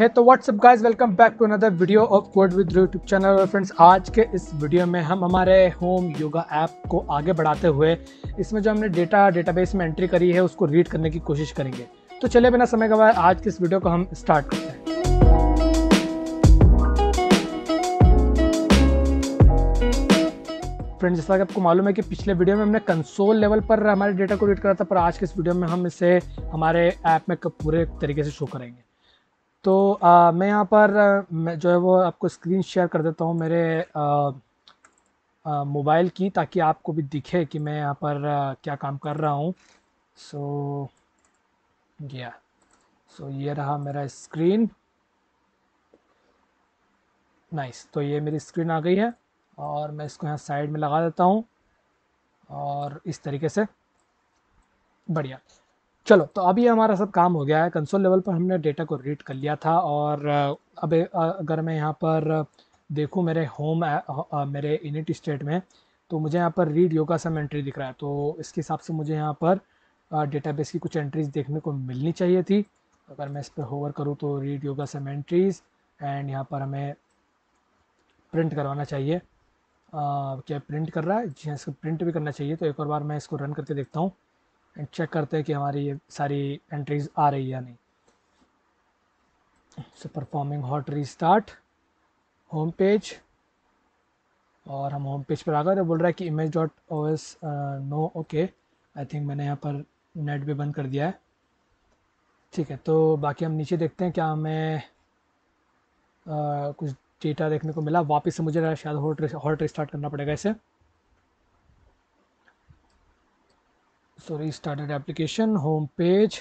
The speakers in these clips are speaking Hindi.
है तो what's up guys welcome back to another video of code with YouTube channel और फ्रेंड्स आज के इस वीडियो में हम हमारे होम योगा ऐप को आगे बढ़ाते हुए इसमें जो हमने डेटा डेटाबेस में एंट्री करी है उसको रीड करने की कोशिश करेंगे तो चले बिना समय गवाए आज के इस वीडियो को हम स्टार्ट करते हैं फ्रेंड जैसा कि आपको मालूम है कि पिछले वीडियो में हमने कंसोल लेवल पर हमारे डेटा को रीड करा था पर आज के इस वीडियो में हम इसे हमारे ऐप में पूरे तरीके से शो करेंगे तो आ, मैं यहाँ पर मैं जो है वो आपको स्क्रीन शेयर कर देता हूँ मेरे मोबाइल की ताकि आपको भी दिखे कि मैं यहाँ पर आ, क्या काम कर रहा हूँ सो गया सो ये रहा मेरा स्क्रीन नाइस तो ये मेरी स्क्रीन आ गई है और मैं इसको यहाँ साइड में लगा देता हूँ और इस तरीके से बढ़िया चलो तो अभी हमारा सब काम हो गया है कंसोल लेवल पर हमने डेटा को रीड कर लिया था और अब अगर मैं यहाँ पर देखूँ मेरे होम मेरे इनिट स्टेट में तो मुझे यहाँ पर रीड योगा सम एंट्री दिख रहा है तो इसके हिसाब से मुझे यहाँ पर डेटाबेस की कुछ एंट्रीज देखने को मिलनी चाहिए थी अगर मैं इस पर होवर करूँ तो read yoga sum entries and यहाँ पर हमें प्रिंट करवाना चाहिए आ, क्या प्रिंट कर रहा है जी हाँ इसको प्रिंट भी करना चाहिए तो एक और बार मैं इसको रन करके देखता हूँ एंड चेक करते हैं कि हमारी ये सारी एंट्रीज आ रही है या नहीं so performing hot restart home page और हम होम पेज पर आ गए तो बोल रहा है कि image dot O S no okay I think मैंने यहाँ पर नेट भी बंद कर दिया है ठीक है तो बाकी हम नीचे देखते हैं क्या हमें आ, uh, कुछ डेटा देखने को मिला वापस से मुझे शायद हॉट हॉट रिस्टार्ट करना पड़ेगा इसे so restarted application home page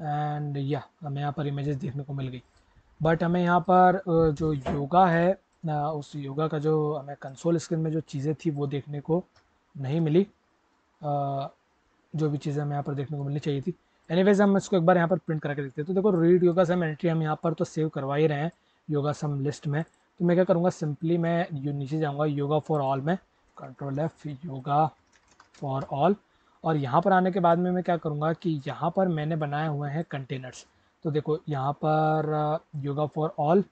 and या हमें यहाँ पर इमेजेस देखने को मिल गई बट हमें यहाँ पर जो योगा है उस योगा का जो हमें कंसोल स्क्रीन में जो चीज़ें थी वो देखने को नहीं मिली जो भी चीज़ें हमें यहाँ पर देखने को मिलनी चाहिए थी एनीवेज हम इसको एक बार यहाँ पर प्रिंट करके देखते हैं तो देखो रीड योगा सम एंट्री हम यहाँ पर तो सेव करवा ही रहे हैं योगा सम लिस्ट में तो मैं क्या करूँगा सिंपली मैं नीचे जाऊँगा योगा फॉर ऑल में control F yoga for all और यहाँ पर आने के बाद में मैं क्या करूँगा कि यहाँ पर मैंने बनाए हुए हैं कंटेनर्स तो देखो यहाँ पर योगा फॉर ऑल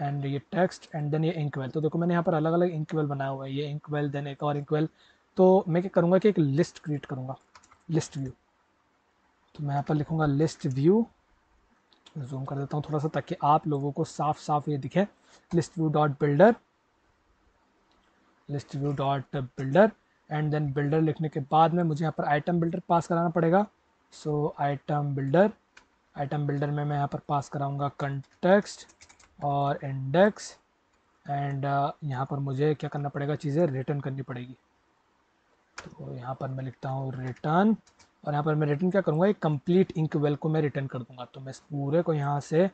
एंड ये टेक्स्ट एंड देन ये इंकवेल तो देखो मैंने यहाँ पर अलग अलग इंकवेल बनाया हुआ है ये इंकवेल देन एक और इंकवेल तो मैं क्या करूँगा कि एक लिस्ट क्रिएट करूँगा लिस्ट व्यू तो मैं यहाँ पर लिखूँगा लिस्ट व्यू जूम कर देता हूँ थोड़ा सा ताकि आप लोगों को साफ साफ ये दिखे list view dot builder list view dot builder and then builder लिखने के बाद में मुझे यहाँ पर आइटम बिल्डर पास कराना पड़ेगा so item builder item builder में मैं यहाँ पर पास कराऊँगा कंटेक्स्ट और इंडेक्स एंड uh, यहाँ पर मुझे क्या करना पड़ेगा चीज़ें रिटर्न करनी पड़ेगी तो यहाँ पर मैं लिखता हूँ रिटर्न और यहाँ पर मैं रिटर्न क्या करूँगा एक कंप्लीट इंक वेल को मैं रिटर्न कर दूँगा तो मैं इस पूरे को यहाँ से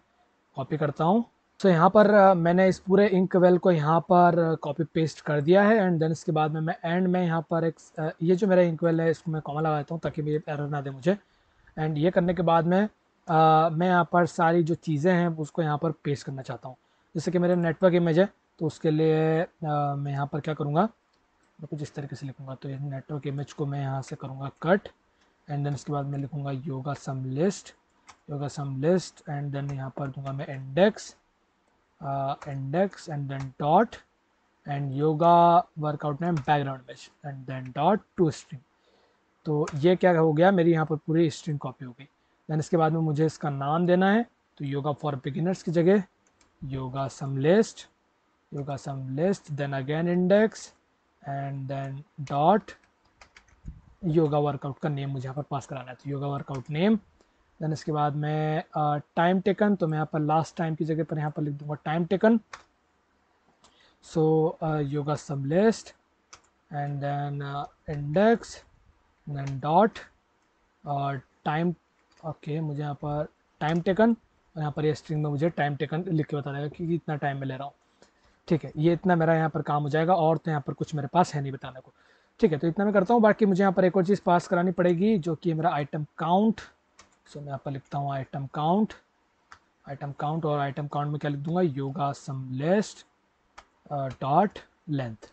कॉपी करता हूँ सो so, यहाँ पर uh, मैंने इस पूरे इंक वेल को यहाँ पर कॉपी uh, पेस्ट कर दिया है एंड देन इसके बाद में मैं एंड में यहाँ पर एक uh, ये जो मेरा इंक वेल है इसको मैं कॉमा लगा देता हूँ ताकि मेरे एरर ना दे मुझे एंड ये करने के बाद में आ, मैं यहाँ पर सारी जो चीज़ें हैं उसको यहाँ पर पेस्ट करना चाहता हूँ जैसे कि मेरे नेटवर्क इमेज है तो उसके लिए आ, मैं यहाँ पर क्या करूँगा मैं कुछ इस तरीके से लिखूँगा तो ये नेटवर्क इमेज को मैं यहाँ से करूँगा कट एंड देन इसके बाद मैं लिखूँगा yoga sum list yoga sum list and then यहाँ पर दूँगा मैं index uh, index and then dot and yoga workout name background image and then dot to string तो ये क्या हो गया मेरी यहाँ पर पूरी स्ट्रिंग कॉपी हो गई दैन इसके बाद में मुझे इसका नाम देना है तो योगा फॉर बिगिनर्स की जगह yoga sum list yoga sum list then again index and then dot yoga workout का नेम मुझे यहाँ पर पास कराना है तो योगा वर्कआउट नेम देन इसके बाद मैं टाइम uh, टेकन तो मैं यहाँ पर लास्ट टाइम की जगह पर यहाँ पर लिख दूंगा time taken so yoga sub list and then index then dot और टाइम ओके मुझे यहाँ पर टाइम टेकन और यहाँ पर ये स्ट्रिंग में मुझे टाइम टेकन लिख के बता देगा कि इतना टाइम मैं ले रहा हूँ ठीक है ये इतना मेरा यहाँ पर काम हो जाएगा और तो यहाँ पर कुछ मेरे पास है नहीं बताने को ठीक है तो इतना मैं करता हूँ बाकी मुझे यहाँ पर एक और चीज़ पास करानी पड़ेगी जो कि मेरा आइटम काउंट सो मैं यहाँ पर लिखता हूँ आइटम काउंट आइटम काउंट और आइटम काउंट में क्या लिख दूंगा yoga sum list dot length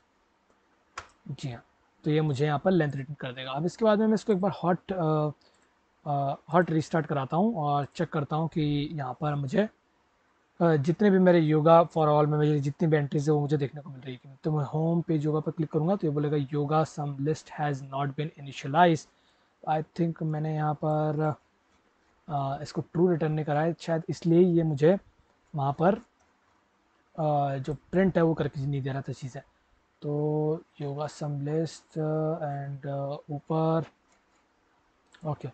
जी हाँ तो ये मुझे यहाँ पर लेंथ रिटर्न कर देगा अब इसके बाद में मैं इसको एक बार हॉट हॉट रिस्टार्ट कराता हूँ और चेक करता हूँ कि यहाँ पर मुझे uh, जितने भी मेरे योगा फॉर ऑल में मेरी जितनी भी एंट्रीज है वो मुझे देखने को मिल रही है तो मैं होम पेज योगा पर क्लिक करूँगा तो ये बोलेगा yoga sum list has not been initialise I think मैंने यहाँ पर इसको ट्रू रिटर्न नहीं कराए शायद इसलिए ये मुझे वहाँ पर जो प्रिंट है वो करके नहीं दे रहा था चीज़ें तो योगा सम लिस्ट एंड ऊपर ओके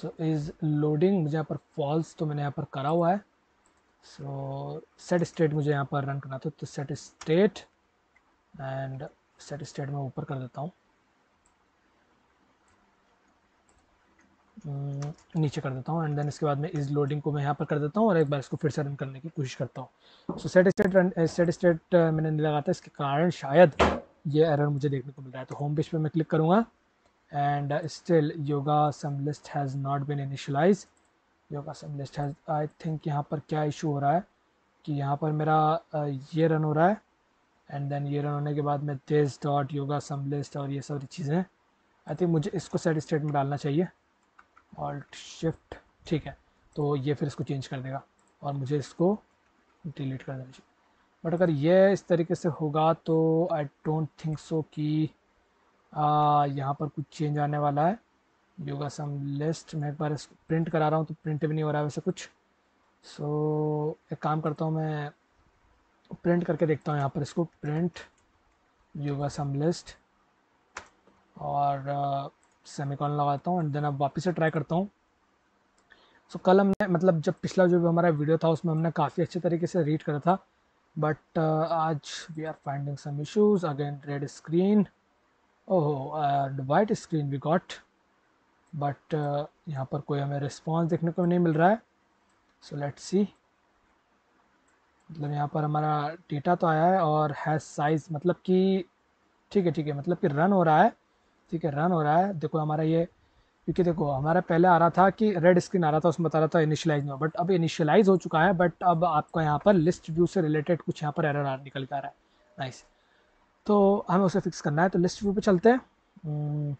सो इज़ लोडिंग मुझे यहाँ पर फॉल्स तो मैंने यहाँ पर करा हुआ है सो सेट स्टेट मुझे यहाँ पर रन करना था तो set state and set state में ऊपर कर देता हूँ नीचे कर देता हूँ एंड देन इसके बाद में इस लोडिंग को मैं यहाँ पर कर देता हूँ और एक बार इसको फिर से रन करने की कोशिश करता हूँ so set state set state मैंने नहीं लगाता इसके कारण शायद ये एरर मुझे देखने को मिल रहा है तो होम पेज पर मैं क्लिक करूँगा and still yoga sum list has not been initialise yoga sum list has I think यहाँ पर क्या इशू हो रहा है कि यहाँ पर मेरा ये रन हो रहा है एंड देन ये रन होने के बाद में तेज डॉट योगा सम लिस्ट और ये सारी चीज़ें आई थिंक मुझे इसको सेट स्टेट में डालना चाहिए ऑल्ट शिफ्ट ठीक है तो ये फिर इसको चेंज कर देगा और मुझे इसको डिलीट कर देना चाहिए बट अगर ये इस तरीके से होगा तो आई डोंट थिंक सो कि यहाँ पर कुछ चेंज आने वाला है योगा सम लिस्ट मैं एक बार इसको प्रिंट करा रहा हूँ तो प्रिंट भी नहीं हो रहा है वैसे कुछ सो so, एक काम करता हूँ मैं प्रिंट करके देखता हूँ यहाँ पर इसको प्रिंट योगा सम लिस्ट और सेमिकॉन लगाता हूँ एंड देन अब वापस से ट्राई करता हूँ सो so, कल हमने मतलब जब पिछला जो भी हमारा वीडियो था उसमें हमने काफ़ी अच्छे तरीके से रीड करा था बट uh, आज we are finding some issues again red screen ओहो and white screen we got but यहाँ पर कोई हमें रिस्पॉन्स देखने को नहीं मिल रहा है सो लेट सी मतलब यहाँ पर हमारा डेटा तो आया है और हैज साइज़ मतलब कि ठीक है ठीक है मतलब कि रन हो रहा है ठीक है रन हो रहा है देखो हमारा ये क्योंकि देखो हमारा पहले आ रहा था कि रेड स्क्रीन आ रहा था उसमें बता रहा था इनिशियलाइज में बट अब इनिशियलाइज हो चुका है बट अब आपका यहाँ पर लिस्ट व्यू से रिलेटेड कुछ यहाँ पर एरर निकल कर आ रहा है नाइस तो हमें उसे फिक्स करना है तो लिस्ट व्यू पे चलते हैं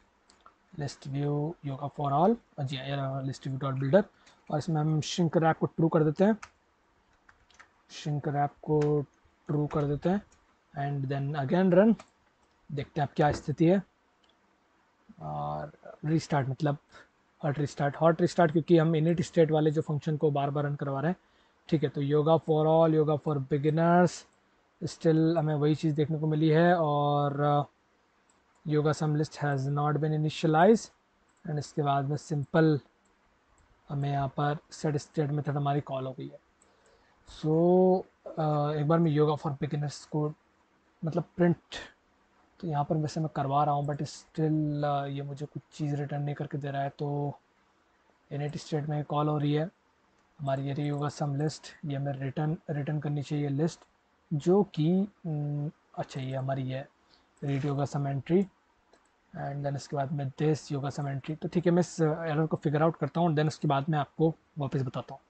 list view yoga for all जी लिस्ट व्यू डॉट बिल्डर और इसमें हम शिंक रैप को ट्रू कर देते हैं शिंक रैप को ट्रू कर देते हैं एंड देन अगेन रन देखते हैं आप क्या स्थिति है और रिस्टार्ट uh, मतलब हॉट रिस्टार्ट हॉट रिस्टार्ट क्योंकि हम इनिट स्टेट वाले जो फंक्शन को बार बार रन करवा रहे हैं ठीक है तो yoga for all yoga for beginners still हमें वही चीज़ देखने को मिली है और yoga sum list has not been initialise and इसके बाद में सिंपल हमें यहाँ पर सेट स्टेट मेथड हमारी कॉल हो गई है सो so, uh, एक बार मैं योगा फॉर बिगिनर्स को मतलब प्रिंट तो यहाँ पर वैसे मैं करवा रहा हूँ बट स्टिल uh, ये मुझे कुछ चीज़ रिटर्न नहीं करके दे रहा है तो यूनिट स्टेट में कॉल हो रही है हमारी ये रही होगा सम लिस्ट ये हमें रिटर्न रिटर्न करनी चाहिए लिस्ट जो कि mm, अच्छा ये हमारी है read yoga sum entry and then इसके बाद में दिस योगा सम एंट्री तो ठीक है मैं इस एरर को फिगर आउट करता हूँ देन उसके बाद मैं आपको वापस बताता हूँ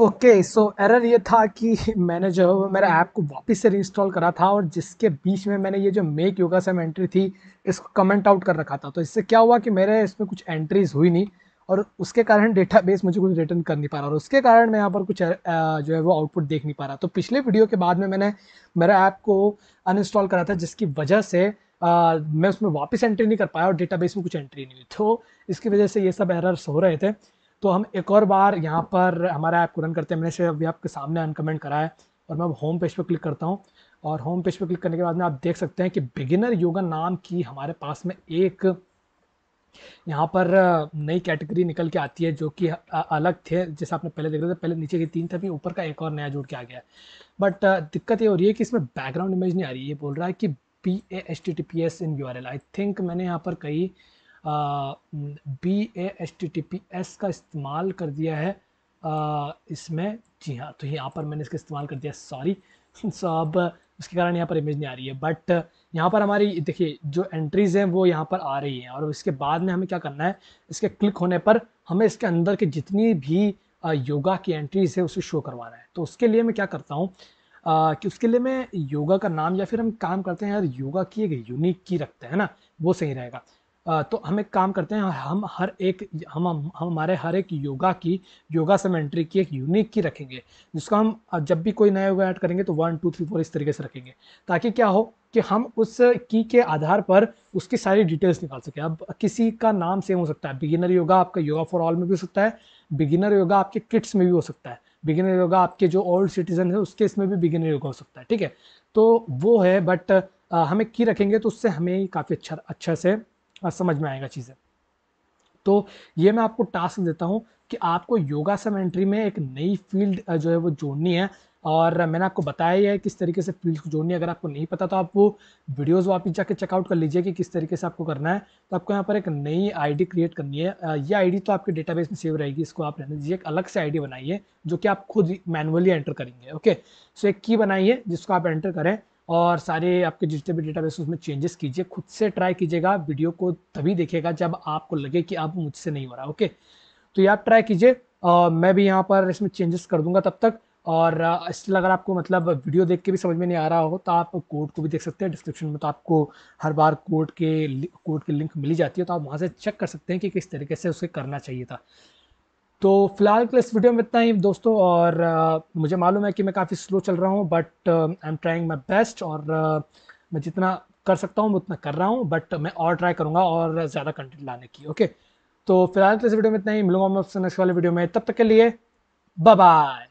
okay okay, so so error ये था कि मैंने जो है मेरा ऐप को वापस से रिंस्टॉल करा था और जिसके बीच में मैंने ये जो मेक योगा सेम एंट्री थी इसको कमेंट आउट कर रखा था तो इससे क्या हुआ कि मेरे इसमें कुछ एंट्रीज हुई नहीं और उसके कारण डेटा बेस मुझे कुछ रिटर्न कर नहीं पा रहा और उसके कारण मैं यहाँ पर कुछ जो है वो आउटपुट देख नहीं पा रहा तो पिछले वीडियो के बाद में मैंने मेरा ऐप को अनइंस्टॉल करा था जिसकी वजह से आ, मैं उसमें वापस एंट्री नहीं कर पाया और डेटाबेस में कुछ एंट्री नहीं हुई तो इसकी वजह से ये सब एरर्स हो रहे थे तो हम एक और बार यहाँ पर हमारा ऐप को रन करते हैं मैंने अभी आपके सामने अनकमेंट करा है और मैं अब होम पेज पर क्लिक करता हूँ और होम पेज पर क्लिक करने के बाद में आप देख सकते हैं कि बिगिनर योगा नाम की हमारे पास में एक यहाँ पर नई कैटेगरी निकल के आती है जो कि अलग थे जैसे आपने पहले देख रहे थे पहले नीचे की तीन थे ऊपर का एक और नया जोड़ के आ गया बट दिक्कत ये हो रही है कि इसमें बैकग्राउंड इमेज नहीं आ रही है ये बोल रहा है कि P A H T T P S in U R L I think मैंने यहाँ पर कई B A H T T P S का इस्तेमाल कर दिया है आ, इसमें जी हाँ तो यहाँ पर मैंने इसका इस्तेमाल कर दिया सॉरी सो अब उसके कारण यहाँ पर इमेज नहीं आ रही है बट यहाँ पर हमारी देखिए जो एंट्रीज हैं वो यहाँ पर आ रही हैं और इसके बाद में हमें क्या करना है इसके क्लिक होने पर हमें इसके अंदर के जितनी भी योगा की एंट्रीज है उसे शो करवाना है तो उसके लिए मैं क्या करता हूँ कि उसके लिए मैं योगा का नाम या फिर हम काम करते हैं यार योगा की एक यूनिक की रखते हैं ना वो सही रहेगा तो हम एक काम करते हैं हम हर एक हम हम हमारे हर एक योगा की योगा सेमेंट्री की एक यूनिक की रखेंगे जिसका हम जब भी कोई नया योगा ऐड करेंगे तो वन टू थ्री फोर इस तरीके से रखेंगे ताकि क्या हो कि हम उस की के आधार पर उसकी सारी डिटेल्स निकाल सकें अब किसी का नाम सेम हो सकता है बिगिनर योगा आपका योगा फॉर ऑल में भी हो सकता है बिगिनर योगा आपके किट्स में भी हो सकता है बिगिनर योगा आपके जो ओल्ड सिटीजन है उसके इसमें भी बिगिनर योगा हो सकता है ठीक है तो वो है बट हमें की रखेंगे तो उससे हमें काफ़ी अच्छा अच्छा से हाँ, समझ में आएगा चीज़ें तो ये मैं आपको टास्क देता हूँ कि आपको योगा सेमेंट्री में एक नई फील्ड जो है वो जोड़नी है और मैंने आपको बताया है किस तरीके से फील्ड को जोड़नी है अगर आपको नहीं पता तो आप वो वीडियोस वापस जाके चेकआउट कर लीजिए कि किस तरीके से आपको करना है तो आपको यहाँ पर एक नई आईडी क्रिएट करनी है ये आईडी तो आपके डेटाबेस में सेव रहेगी इसको आप रहने दीजिए एक अलग से आईडी बनाइए जो कि आप खुद मैनुअली एंटर करेंगे ओके सो एक की बनाइए जिसको आप एंटर करें और सारे आपके जितने भी डेटाबेस उसमें चेंजेस कीजिए खुद से ट्राई कीजिएगा वीडियो को तभी देखेगा जब आपको लगे कि अब मुझसे नहीं हो रहा ओके तो ये आप ट्राई कीजिए मैं भी यहाँ पर इसमें चेंजेस कर दूंगा तब तक और इसलिए अगर आपको मतलब वीडियो देख के भी समझ में नहीं आ रहा हो तो आप कोड को भी देख सकते हैं डिस्क्रिप्शन में तो आपको हर बार कोड के कोड की लिंक मिली जाती है तो आप वहाँ से चेक कर सकते हैं कि किस तरीके से उसे करना चाहिए था तो फिलहाल के इस वीडियो में इतना ही दोस्तों और आ, मुझे मालूम है कि मैं काफ़ी स्लो चल रहा हूँ but I am trying my best और आ, मैं जितना कर सकता हूँ उतना कर रहा हूँ बट मैं और ट्राई करूँगा और ज़्यादा कंटेंट लाने की ओके तो फिलहाल के इस वीडियो में इतना ही मिलूंगा मैं आपसे नेक्स्ट वाले वीडियो में तब तक के लिए बाय